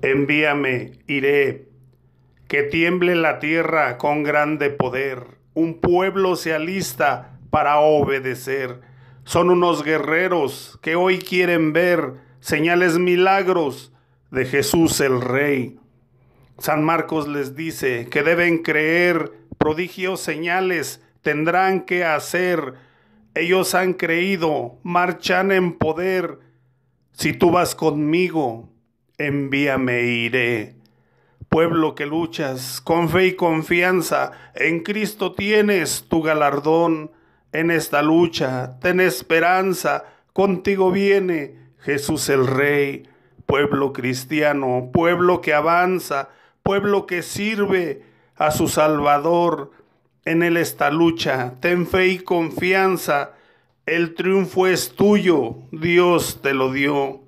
Envíame, iré, que tiemble la tierra con grande poder. Un pueblo se alista para obedecer. Son unos guerreros que hoy quieren ver señales milagros de Jesús el Rey. San Marcos les dice que deben creer, prodigios señales tendrán que hacer. Ellos han creído, marchan en poder. Si tú vas conmigo, envíame iré. Pueblo que luchas con fe y confianza, en Cristo tienes tu galardón. En esta lucha ten esperanza, contigo viene Jesús el Rey. Pueblo cristiano, pueblo que avanza, pueblo que sirve a su Salvador. En él esta lucha, ten fe y confianza. El triunfo es tuyo, Dios te lo dio.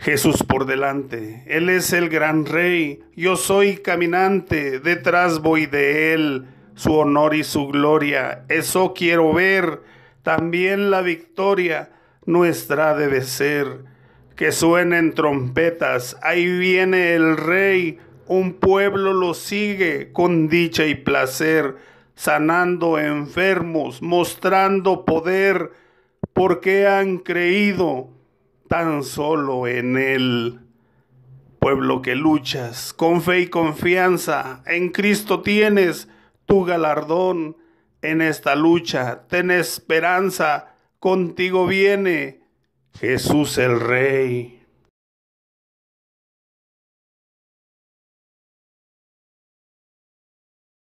Jesús por delante. Él es el gran rey. Yo soy caminante. Detrás voy de él. Su honor y su gloria. Eso quiero ver. También la victoria nuestra debe ser. Que suenen trompetas. Ahí viene el rey. Un pueblo lo sigue con dicha y placer, sanando enfermos, mostrando poder, porque han creído tan solo en Él. Pueblo que luchas con fe y confianza, en Cristo tienes tu galardón. En esta lucha ten esperanza, contigo viene Jesús el Rey.